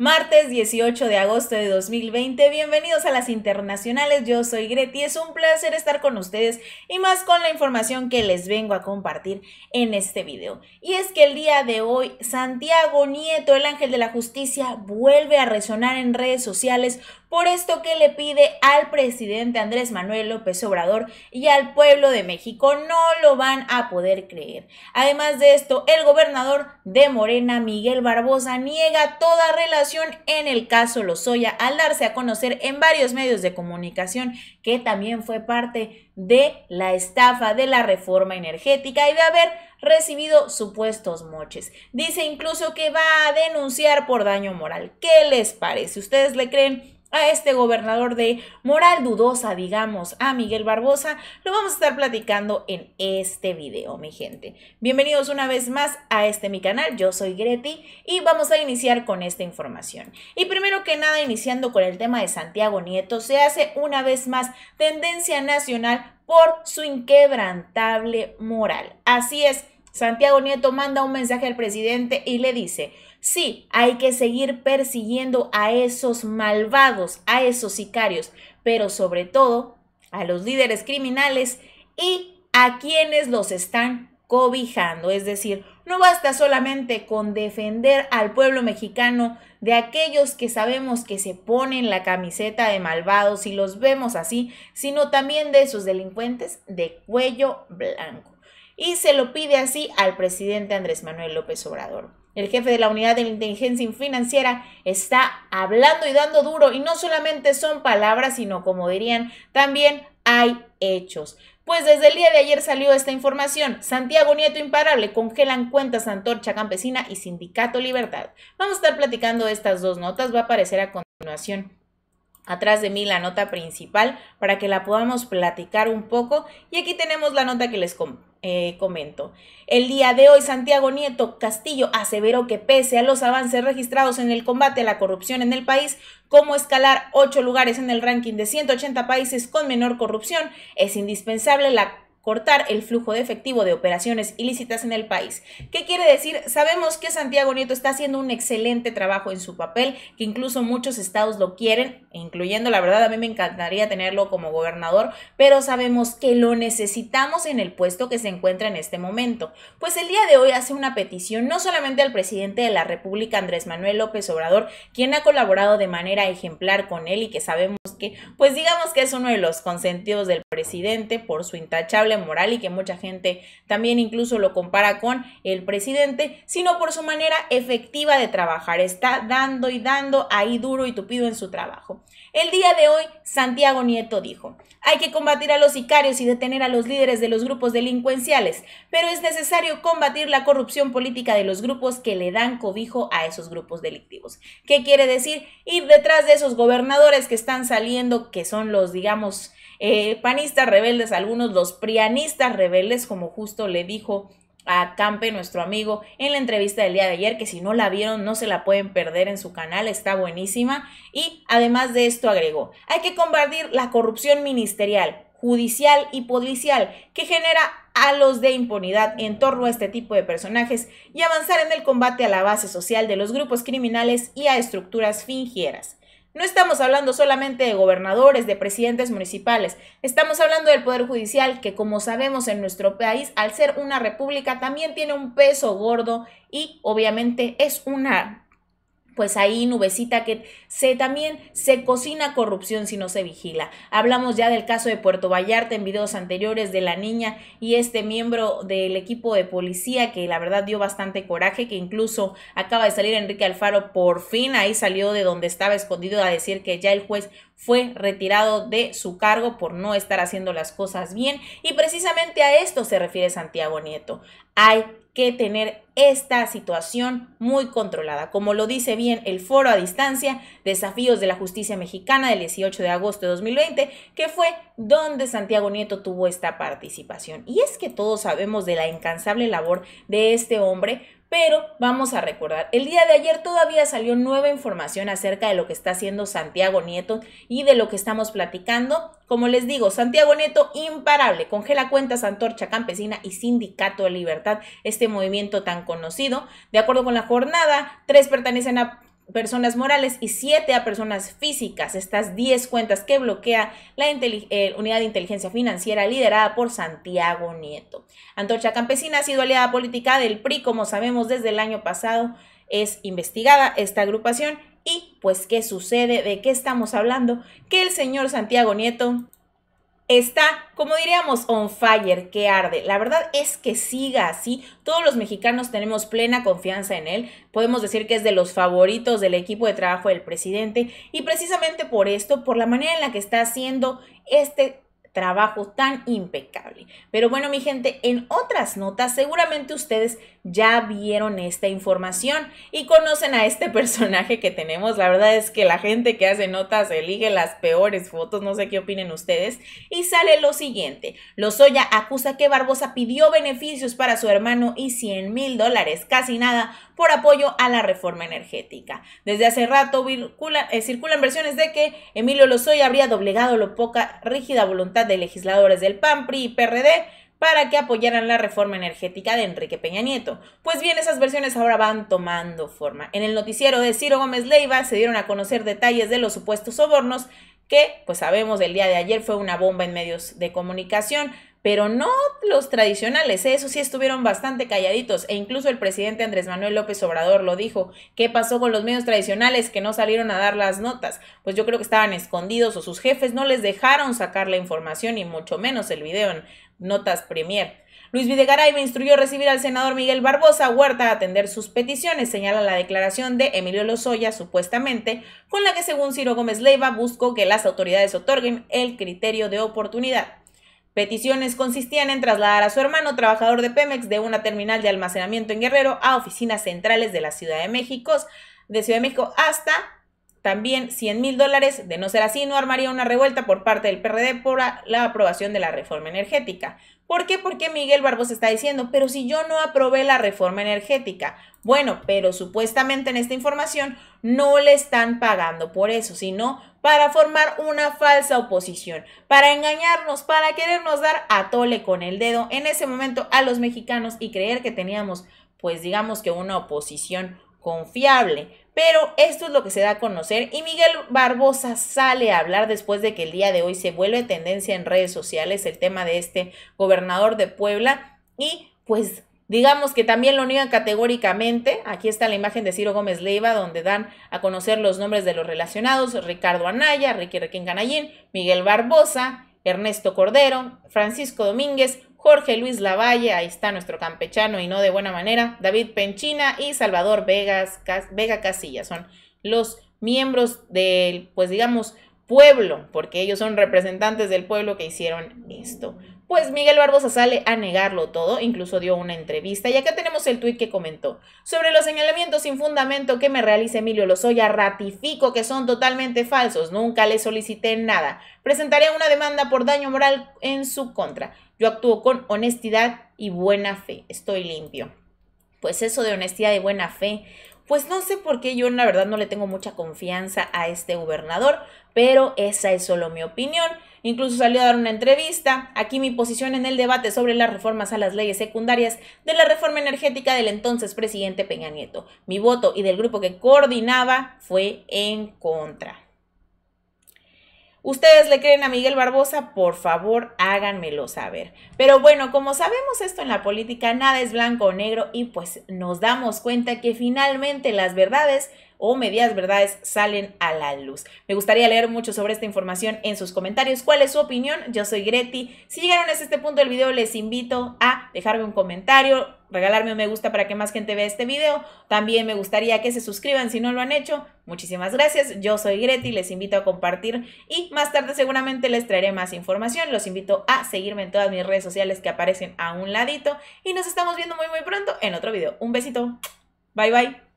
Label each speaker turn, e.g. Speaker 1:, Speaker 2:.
Speaker 1: Martes 18 de agosto de 2020, bienvenidos a las internacionales, yo soy Greti, es un placer estar con ustedes y más con la información que les vengo a compartir en este video. Y es que el día de hoy, Santiago Nieto, el ángel de la justicia, vuelve a resonar en redes sociales por esto que le pide al presidente Andrés Manuel López Obrador y al pueblo de México, no lo van a poder creer. Además de esto, el gobernador de Morena, Miguel Barbosa, niega toda relación en el caso Lozoya al darse a conocer en varios medios de comunicación que también fue parte de la estafa de la reforma energética y de haber recibido supuestos moches. Dice incluso que va a denunciar por daño moral. ¿Qué les parece? ¿Ustedes le creen? a este gobernador de moral dudosa, digamos, a Miguel Barbosa, lo vamos a estar platicando en este video, mi gente. Bienvenidos una vez más a este mi canal, yo soy Greti y vamos a iniciar con esta información. Y primero que nada, iniciando con el tema de Santiago Nieto, se hace una vez más tendencia nacional por su inquebrantable moral. Así es, Santiago Nieto manda un mensaje al presidente y le dice, sí, hay que seguir persiguiendo a esos malvados, a esos sicarios, pero sobre todo a los líderes criminales y a quienes los están cobijando. Es decir, no basta solamente con defender al pueblo mexicano de aquellos que sabemos que se ponen la camiseta de malvados y los vemos así, sino también de esos delincuentes de cuello blanco y se lo pide así al presidente Andrés Manuel López Obrador. El jefe de la unidad de inteligencia financiera está hablando y dando duro y no solamente son palabras, sino como dirían, también hay hechos. Pues desde el día de ayer salió esta información. Santiago Nieto Imparable congelan cuentas Antorcha Campesina y Sindicato Libertad. Vamos a estar platicando estas dos notas, va a aparecer a continuación atrás de mí la nota principal para que la podamos platicar un poco y aquí tenemos la nota que les comento. Eh, comento. El día de hoy, Santiago Nieto Castillo aseveró que pese a los avances registrados en el combate a la corrupción en el país, como escalar ocho lugares en el ranking de 180 países con menor corrupción, es indispensable la cortar el flujo de efectivo de operaciones ilícitas en el país. ¿Qué quiere decir? Sabemos que Santiago Nieto está haciendo un excelente trabajo en su papel, que incluso muchos estados lo quieren, incluyendo, la verdad, a mí me encantaría tenerlo como gobernador, pero sabemos que lo necesitamos en el puesto que se encuentra en este momento. Pues el día de hoy hace una petición no solamente al presidente de la República, Andrés Manuel López Obrador, quien ha colaborado de manera ejemplar con él y que sabemos pues digamos que es uno de los consentidos del presidente por su intachable moral y que mucha gente también incluso lo compara con el presidente, sino por su manera efectiva de trabajar. Está dando y dando ahí duro y tupido en su trabajo. El día de hoy, Santiago Nieto dijo, hay que combatir a los sicarios y detener a los líderes de los grupos delincuenciales, pero es necesario combatir la corrupción política de los grupos que le dan cobijo a esos grupos delictivos. ¿Qué quiere decir? Ir detrás de esos gobernadores que están saliendo, que son los, digamos, eh, panistas rebeldes, algunos los prianistas rebeldes, como justo le dijo a Campe, nuestro amigo, en la entrevista del día de ayer, que si no la vieron no se la pueden perder en su canal, está buenísima. Y además de esto agregó, hay que combatir la corrupción ministerial, judicial y policial que genera halos de impunidad en torno a este tipo de personajes y avanzar en el combate a la base social de los grupos criminales y a estructuras fingieras. No estamos hablando solamente de gobernadores, de presidentes municipales, estamos hablando del Poder Judicial que como sabemos en nuestro país, al ser una república, también tiene un peso gordo y obviamente es una pues ahí nubecita que se también se cocina corrupción si no se vigila. Hablamos ya del caso de Puerto Vallarta en videos anteriores de la niña y este miembro del equipo de policía que la verdad dio bastante coraje, que incluso acaba de salir Enrique Alfaro por fin ahí salió de donde estaba escondido a decir que ya el juez fue retirado de su cargo por no estar haciendo las cosas bien y precisamente a esto se refiere Santiago Nieto. Hay que tener esta situación muy controlada. Como lo dice bien el foro a distancia, Desafíos de la Justicia Mexicana del 18 de agosto de 2020, que fue donde Santiago Nieto tuvo esta participación. Y es que todos sabemos de la incansable labor de este hombre pero vamos a recordar, el día de ayer todavía salió nueva información acerca de lo que está haciendo Santiago Nieto y de lo que estamos platicando. Como les digo, Santiago Nieto imparable, congela cuentas Antorcha Campesina y Sindicato de Libertad, este movimiento tan conocido. De acuerdo con la jornada, tres pertenecen a personas morales y 7 a personas físicas. Estas 10 cuentas que bloquea la eh, Unidad de Inteligencia Financiera liderada por Santiago Nieto. Antorcha Campesina ha sido aliada política del PRI, como sabemos desde el año pasado es investigada esta agrupación. Y pues, ¿qué sucede? ¿De qué estamos hablando? Que el señor Santiago Nieto está, como diríamos, on fire, que arde. La verdad es que siga así. Todos los mexicanos tenemos plena confianza en él. Podemos decir que es de los favoritos del equipo de trabajo del presidente. Y precisamente por esto, por la manera en la que está haciendo este trabajo tan impecable. Pero bueno, mi gente, en otras notas seguramente ustedes ya vieron esta información y conocen a este personaje que tenemos. La verdad es que la gente que hace notas elige las peores fotos, no sé qué opinen ustedes. Y sale lo siguiente. Lozoya acusa que Barbosa pidió beneficios para su hermano y 100 mil dólares, casi nada, por apoyo a la reforma energética. Desde hace rato eh, circulan, versiones de que Emilio Lozoya habría doblegado lo poca rígida voluntad de legisladores del PAN, PRI y PRD para que apoyaran la reforma energética de Enrique Peña Nieto. Pues bien, esas versiones ahora van tomando forma. En el noticiero de Ciro Gómez Leiva se dieron a conocer detalles de los supuestos sobornos que, pues sabemos, el día de ayer fue una bomba en medios de comunicación pero no los tradicionales, eso sí estuvieron bastante calladitos e incluso el presidente Andrés Manuel López Obrador lo dijo, ¿qué pasó con los medios tradicionales que no salieron a dar las notas? Pues yo creo que estaban escondidos o sus jefes no les dejaron sacar la información y mucho menos el video en notas premier. Luis Videgaray me instruyó recibir al senador Miguel Barbosa Huerta a atender sus peticiones, señala la declaración de Emilio Lozoya, supuestamente, con la que según Ciro Gómez Leiva buscó que las autoridades otorguen el criterio de oportunidad. Peticiones consistían en trasladar a su hermano, trabajador de Pemex, de una terminal de almacenamiento en Guerrero a oficinas centrales de la Ciudad de México, de Ciudad de México hasta también 100 mil dólares. De no ser así, no armaría una revuelta por parte del PRD por la aprobación de la reforma energética. ¿Por qué? Porque Miguel Barbosa está diciendo, pero si yo no aprobé la reforma energética. Bueno, pero supuestamente en esta información no le están pagando por eso, sino para formar una falsa oposición, para engañarnos, para querernos dar a tole con el dedo en ese momento a los mexicanos y creer que teníamos, pues digamos que una oposición confiable. Pero esto es lo que se da a conocer y Miguel Barbosa sale a hablar después de que el día de hoy se vuelve tendencia en redes sociales el tema de este gobernador de Puebla y pues digamos que también lo niegan categóricamente. Aquí está la imagen de Ciro Gómez Leiva donde dan a conocer los nombres de los relacionados, Ricardo Anaya, Ricky Requín Canallín, Miguel Barbosa, Ernesto Cordero, Francisco Domínguez, Jorge Luis Lavalle, ahí está nuestro campechano y no de buena manera, David Penchina y Salvador Vegas, Vega Casilla, son los miembros del, pues digamos, pueblo, porque ellos son representantes del pueblo que hicieron esto. Pues Miguel Barbosa sale a negarlo todo, incluso dio una entrevista. Y acá tenemos el tuit que comentó. Sobre los señalamientos sin fundamento que me realiza Emilio Lozoya, ratifico que son totalmente falsos. Nunca le solicité nada. Presentaré una demanda por daño moral en su contra. Yo actúo con honestidad y buena fe. Estoy limpio. Pues eso de honestidad y buena fe pues no sé por qué yo la verdad no le tengo mucha confianza a este gobernador, pero esa es solo mi opinión. Incluso salió a dar una entrevista. Aquí mi posición en el debate sobre las reformas a las leyes secundarias de la reforma energética del entonces presidente Peña Nieto. Mi voto y del grupo que coordinaba fue en contra. ¿Ustedes le creen a Miguel Barbosa? Por favor, háganmelo saber. Pero bueno, como sabemos esto en la política, nada es blanco o negro y pues nos damos cuenta que finalmente las verdades o medias verdades salen a la luz. Me gustaría leer mucho sobre esta información en sus comentarios. ¿Cuál es su opinión? Yo soy Greti. Si llegaron hasta este punto del video, les invito a dejarme un comentario, regalarme un me gusta para que más gente vea este video. También me gustaría que se suscriban si no lo han hecho. Muchísimas gracias. Yo soy Greti, les invito a compartir y más tarde seguramente les traeré más información. Los invito a seguirme en todas mis redes sociales que aparecen a un ladito y nos estamos viendo muy muy pronto en otro video. Un besito. Bye bye.